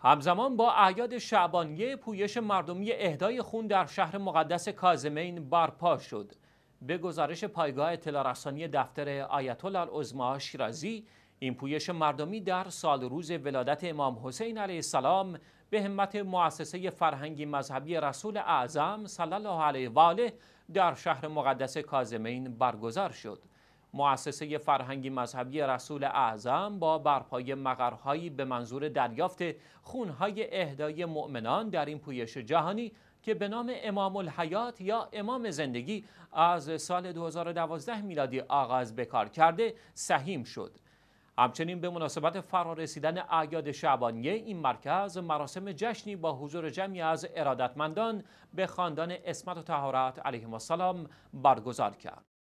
همزمان با اعیاد شعبانیه پویش مردمی اهدای خون در شهر مقدس کازمین برپا شد به گزارش پایگاه اطلاع رسانی دفتر آیت الله شیرازی این پویش مردمی در سال روز ولادت امام حسین علیه السلام به همت مؤسسه فرهنگی مذهبی رسول اعظم صلی الله علیه و آله در شهر مقدس کازمین برگزار شد مؤسسه فرهنگی مذهبی رسول اعظم با برپای مقرهایی به منظور دریافت خونهای اهدای مؤمنان در این پویش جهانی که به نام امام الحیات یا امام زندگی از سال 2012 میلادی آغاز به کار کرده سهیم شد همچنین به مناسبت فرارسیدن اعیاد شعبانیه این مرکز مراسم جشنی با حضور جمعی از ارادتمندان به خاندان اسمت و تهارت علیهم السلام برگزار کرد